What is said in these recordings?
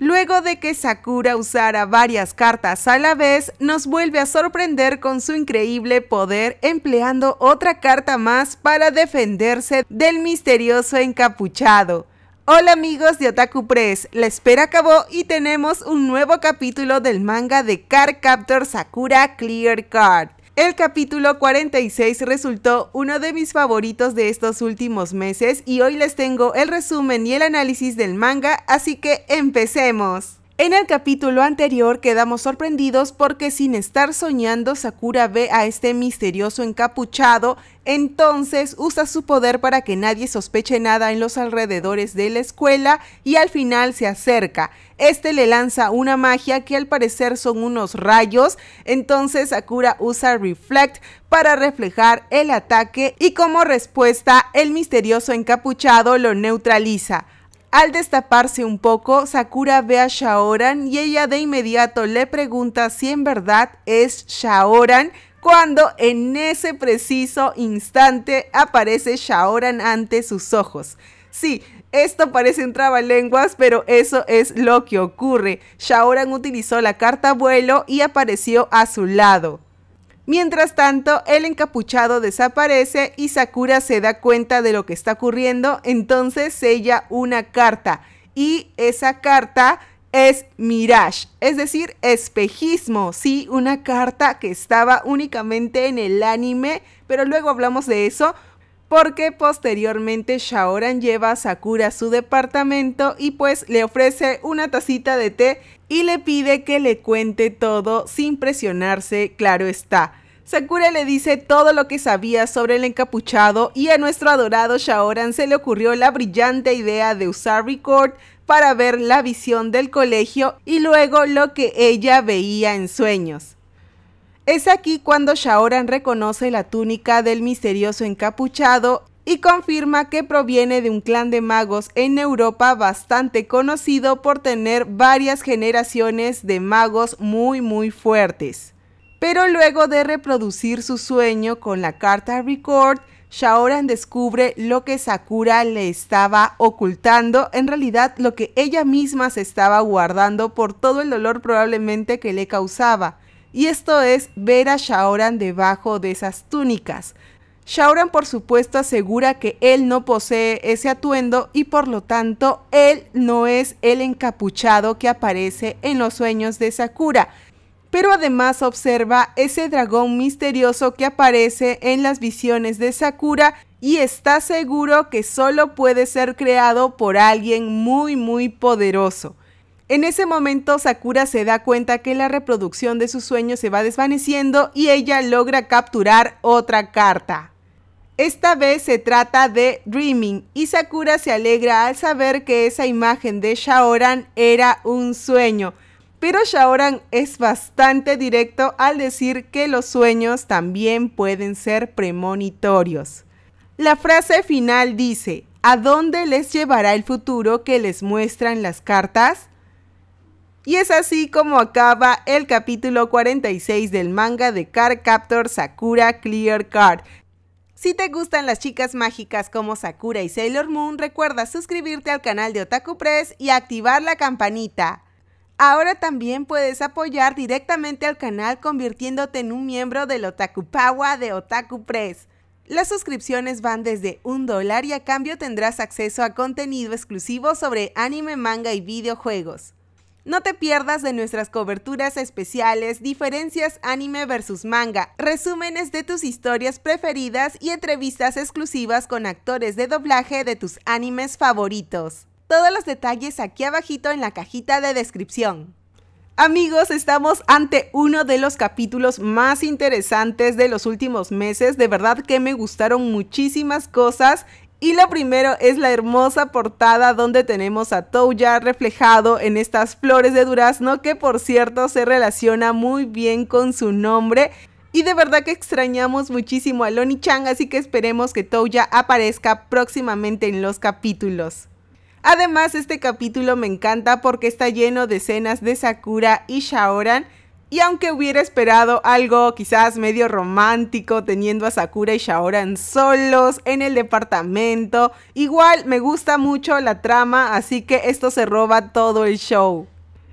Luego de que Sakura usara varias cartas a la vez, nos vuelve a sorprender con su increíble poder empleando otra carta más para defenderse del misterioso encapuchado. Hola amigos de Otaku Press, la espera acabó y tenemos un nuevo capítulo del manga de Card Captor Sakura Clear Card. El capítulo 46 resultó uno de mis favoritos de estos últimos meses y hoy les tengo el resumen y el análisis del manga, así que empecemos. En el capítulo anterior quedamos sorprendidos porque sin estar soñando Sakura ve a este misterioso encapuchado, entonces usa su poder para que nadie sospeche nada en los alrededores de la escuela y al final se acerca. Este le lanza una magia que al parecer son unos rayos, entonces Sakura usa Reflect para reflejar el ataque y como respuesta el misterioso encapuchado lo neutraliza. Al destaparse un poco, Sakura ve a Shaoran y ella de inmediato le pregunta si en verdad es Shaoran cuando en ese preciso instante aparece Shaoran ante sus ojos. Sí, esto parece un trabalenguas, pero eso es lo que ocurre. Shaoran utilizó la carta vuelo y apareció a su lado. Mientras tanto, el encapuchado desaparece y Sakura se da cuenta de lo que está ocurriendo, entonces sella una carta y esa carta es mirage, es decir, espejismo, sí, una carta que estaba únicamente en el anime, pero luego hablamos de eso porque posteriormente Shaoran lleva a Sakura a su departamento y pues le ofrece una tacita de té y le pide que le cuente todo sin presionarse, claro está. Sakura le dice todo lo que sabía sobre el encapuchado y a nuestro adorado Shaoran se le ocurrió la brillante idea de usar Record para ver la visión del colegio y luego lo que ella veía en sueños. Es aquí cuando Shaoran reconoce la túnica del misterioso encapuchado y confirma que proviene de un clan de magos en Europa bastante conocido por tener varias generaciones de magos muy muy fuertes. Pero luego de reproducir su sueño con la carta Record, Shaoran descubre lo que Sakura le estaba ocultando, en realidad lo que ella misma se estaba guardando por todo el dolor probablemente que le causaba y esto es ver a Shaoran debajo de esas túnicas. Shaoran por supuesto asegura que él no posee ese atuendo y por lo tanto él no es el encapuchado que aparece en los sueños de Sakura. Pero además observa ese dragón misterioso que aparece en las visiones de Sakura y está seguro que solo puede ser creado por alguien muy muy poderoso. En ese momento Sakura se da cuenta que la reproducción de su sueño se va desvaneciendo y ella logra capturar otra carta. Esta vez se trata de Dreaming y Sakura se alegra al saber que esa imagen de Shaoran era un sueño. Pero Shaoran es bastante directo al decir que los sueños también pueden ser premonitorios. La frase final dice, ¿a dónde les llevará el futuro que les muestran las cartas? Y es así como acaba el capítulo 46 del manga de Card Captor Sakura Clear Card. Si te gustan las chicas mágicas como Sakura y Sailor Moon, recuerda suscribirte al canal de Otaku Press y activar la campanita. Ahora también puedes apoyar directamente al canal convirtiéndote en un miembro del Otaku Power de Otaku Press. Las suscripciones van desde un dólar y a cambio tendrás acceso a contenido exclusivo sobre anime, manga y videojuegos. No te pierdas de nuestras coberturas especiales, diferencias anime versus manga, resúmenes de tus historias preferidas y entrevistas exclusivas con actores de doblaje de tus animes favoritos. Todos los detalles aquí abajito en la cajita de descripción. Amigos, estamos ante uno de los capítulos más interesantes de los últimos meses. De verdad que me gustaron muchísimas cosas y lo primero es la hermosa portada donde tenemos a Touya reflejado en estas flores de durazno que por cierto se relaciona muy bien con su nombre. Y de verdad que extrañamos muchísimo a Lonnie Chang, así que esperemos que Touya aparezca próximamente en los capítulos. Además, este capítulo me encanta porque está lleno de escenas de Sakura y Shaoran y aunque hubiera esperado algo quizás medio romántico teniendo a Sakura y Shaoran solos en el departamento, igual me gusta mucho la trama, así que esto se roba todo el show.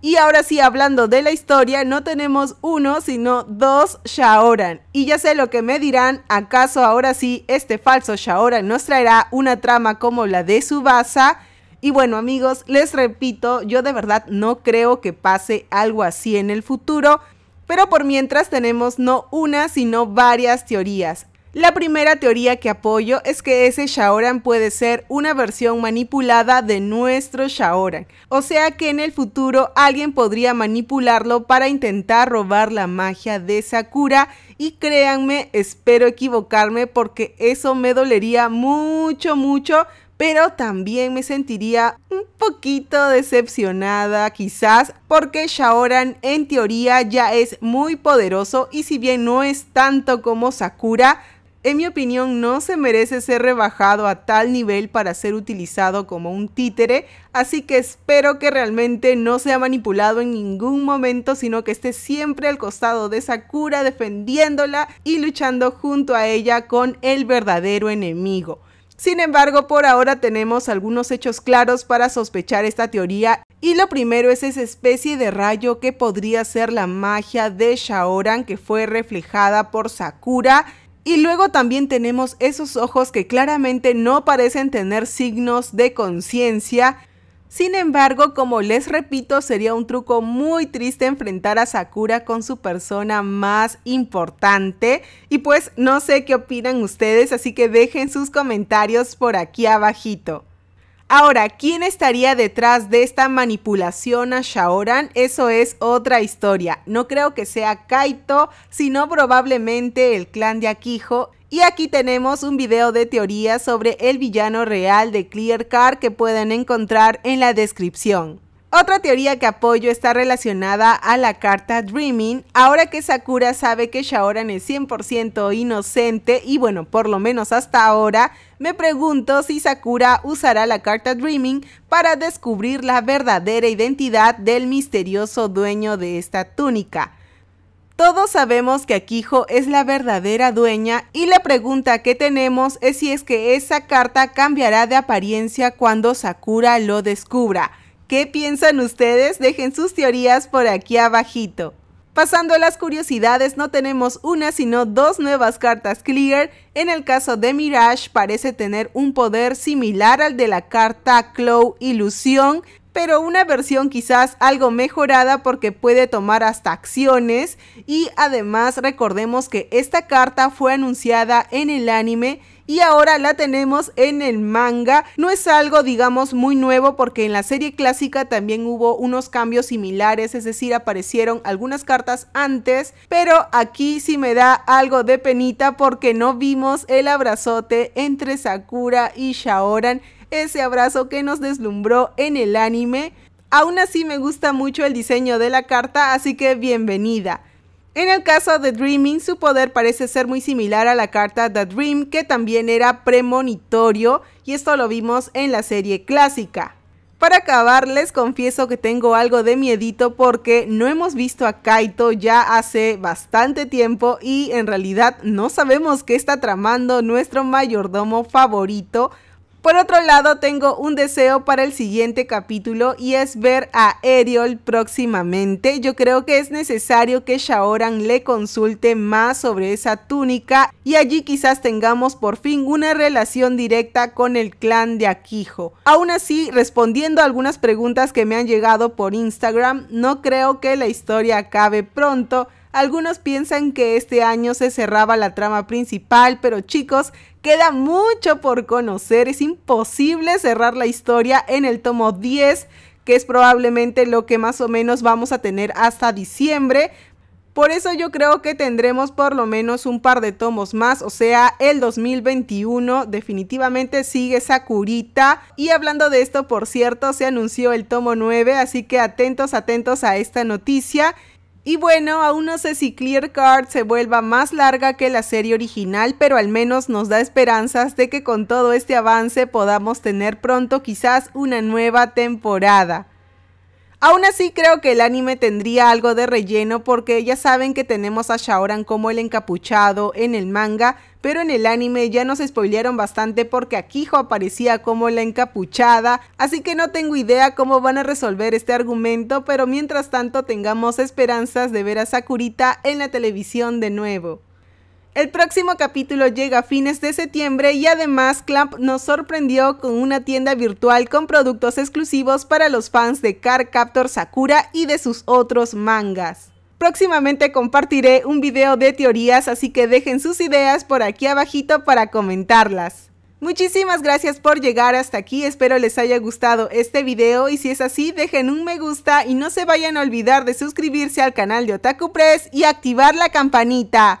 Y ahora sí, hablando de la historia, no tenemos uno, sino dos Shaoran. Y ya sé lo que me dirán, ¿acaso ahora sí este falso Shaoran nos traerá una trama como la de Subasa? Y bueno amigos, les repito, yo de verdad no creo que pase algo así en el futuro, pero por mientras tenemos no una, sino varias teorías. La primera teoría que apoyo es que ese Shaoran puede ser una versión manipulada de nuestro Shaoran, o sea que en el futuro alguien podría manipularlo para intentar robar la magia de Sakura y créanme, espero equivocarme porque eso me dolería mucho, mucho, pero también me sentiría un poquito decepcionada quizás porque Shaoran en teoría ya es muy poderoso y si bien no es tanto como Sakura, en mi opinión no se merece ser rebajado a tal nivel para ser utilizado como un títere, así que espero que realmente no sea manipulado en ningún momento, sino que esté siempre al costado de Sakura defendiéndola y luchando junto a ella con el verdadero enemigo. Sin embargo, por ahora tenemos algunos hechos claros para sospechar esta teoría y lo primero es esa especie de rayo que podría ser la magia de Shaoran que fue reflejada por Sakura y luego también tenemos esos ojos que claramente no parecen tener signos de conciencia sin embargo, como les repito, sería un truco muy triste enfrentar a Sakura con su persona más importante. Y pues no sé qué opinan ustedes, así que dejen sus comentarios por aquí abajito. Ahora, ¿quién estaría detrás de esta manipulación a Shaoran? Eso es otra historia. No creo que sea Kaito, sino probablemente el clan de Akijo. Y aquí tenemos un video de teoría sobre el villano real de Clear Car que pueden encontrar en la descripción. Otra teoría que apoyo está relacionada a la carta Dreaming. Ahora que Sakura sabe que Shaoran es 100% inocente y bueno, por lo menos hasta ahora, me pregunto si Sakura usará la carta Dreaming para descubrir la verdadera identidad del misterioso dueño de esta túnica. Todos sabemos que Akijo es la verdadera dueña y la pregunta que tenemos es si es que esa carta cambiará de apariencia cuando Sakura lo descubra. ¿Qué piensan ustedes? Dejen sus teorías por aquí abajito. Pasando a las curiosidades, no tenemos una sino dos nuevas cartas Clear. En el caso de Mirage parece tener un poder similar al de la carta Claw Ilusión, pero una versión quizás algo mejorada porque puede tomar hasta acciones y además recordemos que esta carta fue anunciada en el anime y ahora la tenemos en el manga. No es algo, digamos, muy nuevo porque en la serie clásica también hubo unos cambios similares, es decir, aparecieron algunas cartas antes, pero aquí sí me da algo de penita porque no vimos el abrazote entre Sakura y Shaoran, ese abrazo que nos deslumbró en el anime. Aún así me gusta mucho el diseño de la carta, así que bienvenida. En el caso de Dreaming, su poder parece ser muy similar a la carta The Dream, que también era premonitorio, y esto lo vimos en la serie clásica. Para acabar, les confieso que tengo algo de miedito porque no hemos visto a Kaito ya hace bastante tiempo y en realidad no sabemos qué está tramando nuestro mayordomo favorito, por otro lado, tengo un deseo para el siguiente capítulo y es ver a Eriol próximamente. Yo creo que es necesario que Shaoran le consulte más sobre esa túnica y allí quizás tengamos por fin una relación directa con el clan de Akijo. Aún así, respondiendo a algunas preguntas que me han llegado por Instagram, no creo que la historia acabe pronto algunos piensan que este año se cerraba la trama principal, pero chicos, queda mucho por conocer. Es imposible cerrar la historia en el tomo 10, que es probablemente lo que más o menos vamos a tener hasta diciembre. Por eso yo creo que tendremos por lo menos un par de tomos más, o sea, el 2021 definitivamente sigue curita. Y hablando de esto, por cierto, se anunció el tomo 9, así que atentos, atentos a esta noticia. Y bueno, aún no sé si Clear Card se vuelva más larga que la serie original, pero al menos nos da esperanzas de que con todo este avance podamos tener pronto quizás una nueva temporada. Aún así creo que el anime tendría algo de relleno porque ya saben que tenemos a Shaoran como el encapuchado en el manga, pero en el anime ya nos spoilearon bastante porque Akijo aparecía como la encapuchada, así que no tengo idea cómo van a resolver este argumento, pero mientras tanto tengamos esperanzas de ver a Sakurita en la televisión de nuevo. El próximo capítulo llega a fines de septiembre y además Clamp nos sorprendió con una tienda virtual con productos exclusivos para los fans de Car Captor Sakura y de sus otros mangas. Próximamente compartiré un video de teorías, así que dejen sus ideas por aquí abajito para comentarlas. Muchísimas gracias por llegar hasta aquí, espero les haya gustado este video y si es así dejen un me gusta y no se vayan a olvidar de suscribirse al canal de Otaku Press y activar la campanita.